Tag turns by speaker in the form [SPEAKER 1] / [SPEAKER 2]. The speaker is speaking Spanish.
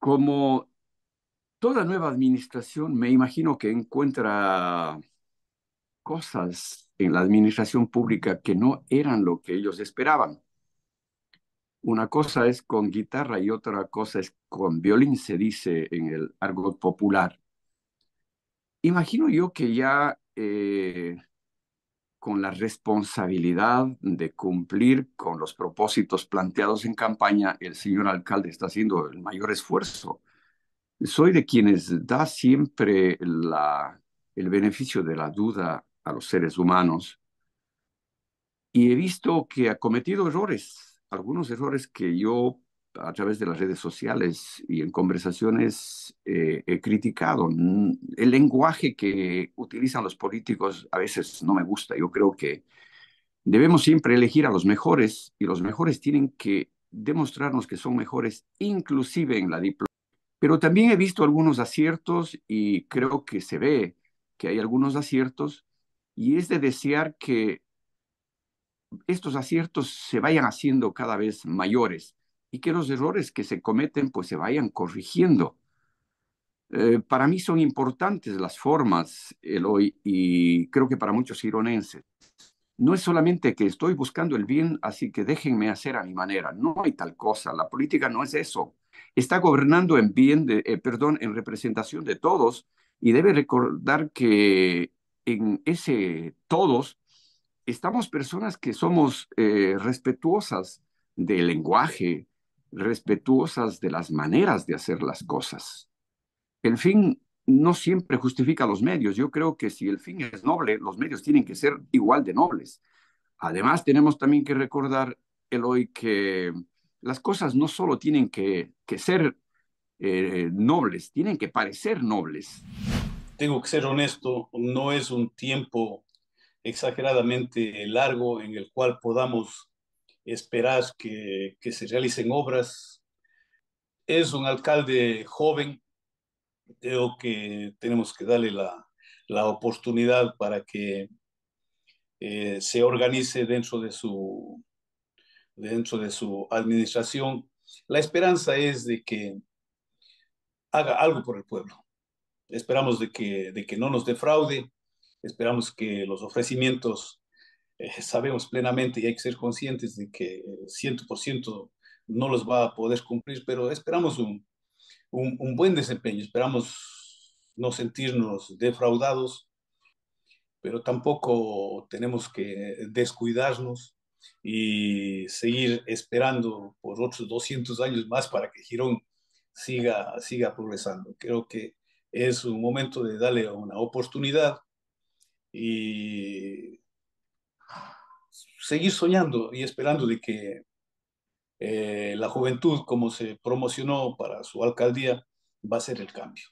[SPEAKER 1] como toda nueva administración, me imagino que encuentra cosas en la administración pública que no eran lo que ellos esperaban. Una cosa es con guitarra y otra cosa es con violín, se dice en el argot popular. Imagino yo que ya eh, con la responsabilidad de cumplir con los propósitos planteados en campaña, el señor alcalde está haciendo el mayor esfuerzo. Soy de quienes da siempre el beneficio de la duda a los seres humanos y he visto que ha cometido errores, algunos errores que yo a través de las redes sociales y en conversaciones eh, he criticado. El lenguaje que utilizan los políticos a veces no me gusta. Yo creo que debemos siempre elegir a los mejores y los mejores tienen que demostrarnos que son mejores, inclusive en la diplomacia. Pero también he visto algunos aciertos y creo que se ve que hay algunos aciertos y es de desear que estos aciertos se vayan haciendo cada vez mayores y que los errores que se cometen pues se vayan corrigiendo. Eh, para mí son importantes las formas, Eloy, y creo que para muchos ironenses. No es solamente que estoy buscando el bien, así que déjenme hacer a mi manera. No hay tal cosa. La política no es eso. Está gobernando en bien, eh, perdón, en representación de todos y debe recordar que en ese todos estamos personas que somos eh, respetuosas del lenguaje, respetuosas de las maneras de hacer las cosas el fin no siempre justifica los medios. Yo creo que si el fin es noble, los medios tienen que ser igual de nobles. Además, tenemos también que recordar, Eloy, que las cosas no solo tienen que, ser
[SPEAKER 2] eh, nobles, tienen que parecer nobles. Tengo que ser honesto, no es un tiempo exageradamente largo en el cual podamos esperar que se realicen obras. Es un alcalde joven, creo que tenemos que darle la, la oportunidad para que eh, se organice dentro de, su, dentro de su administración. La esperanza es de que haga algo por el pueblo. Esperamos de que, de que no nos defraude, esperamos que los ofrecimientos, eh, sabemos plenamente y hay que ser conscientes de que 100% eh, no los va a poder cumplir, pero esperamos un, un, buen desempeño. Esperamos no sentirnos defraudados, pero tampoco tenemos que descuidarnos y seguir esperando por otros 200 años más para que Girón siga, siga progresando. Creo que es un momento de darle una oportunidad y seguir soñando y esperando de que eh, la juventud, como se promocionó para su alcaldía, va a ser el cambio.